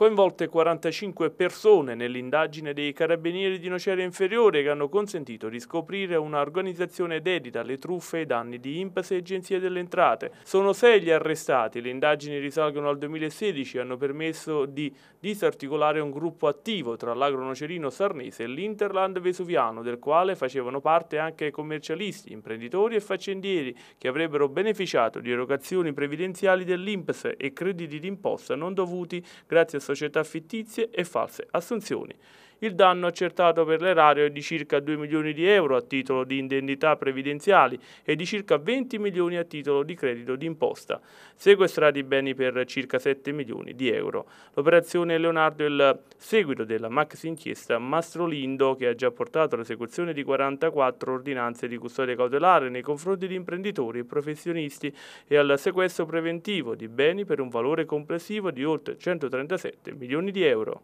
coinvolte 45 persone nell'indagine dei carabinieri di Nocera Inferiore che hanno consentito di scoprire un'organizzazione dedita alle truffe e danni di INPS e Agenzie delle Entrate. Sono sei gli arrestati, le indagini risalgono al 2016 e hanno permesso di disarticolare un gruppo attivo tra l'agro nocerino sarnese e l'Interland vesuviano del quale facevano parte anche commercialisti, imprenditori e faccendieri che avrebbero beneficiato di erogazioni previdenziali dell'INPS e crediti d'imposta non dovuti grazie a società fittizie e false assunzioni il danno accertato per l'erario è di circa 2 milioni di euro a titolo di indennità previdenziali e di circa 20 milioni a titolo di credito d'imposta. Sequestrati beni per circa 7 milioni di euro. L'operazione Leonardo è il seguito della maxi inchiesta Mastrolindo che ha già portato all'esecuzione di 44 ordinanze di custodia cautelare nei confronti di imprenditori e professionisti e al sequestro preventivo di beni per un valore complessivo di oltre 137 milioni di euro.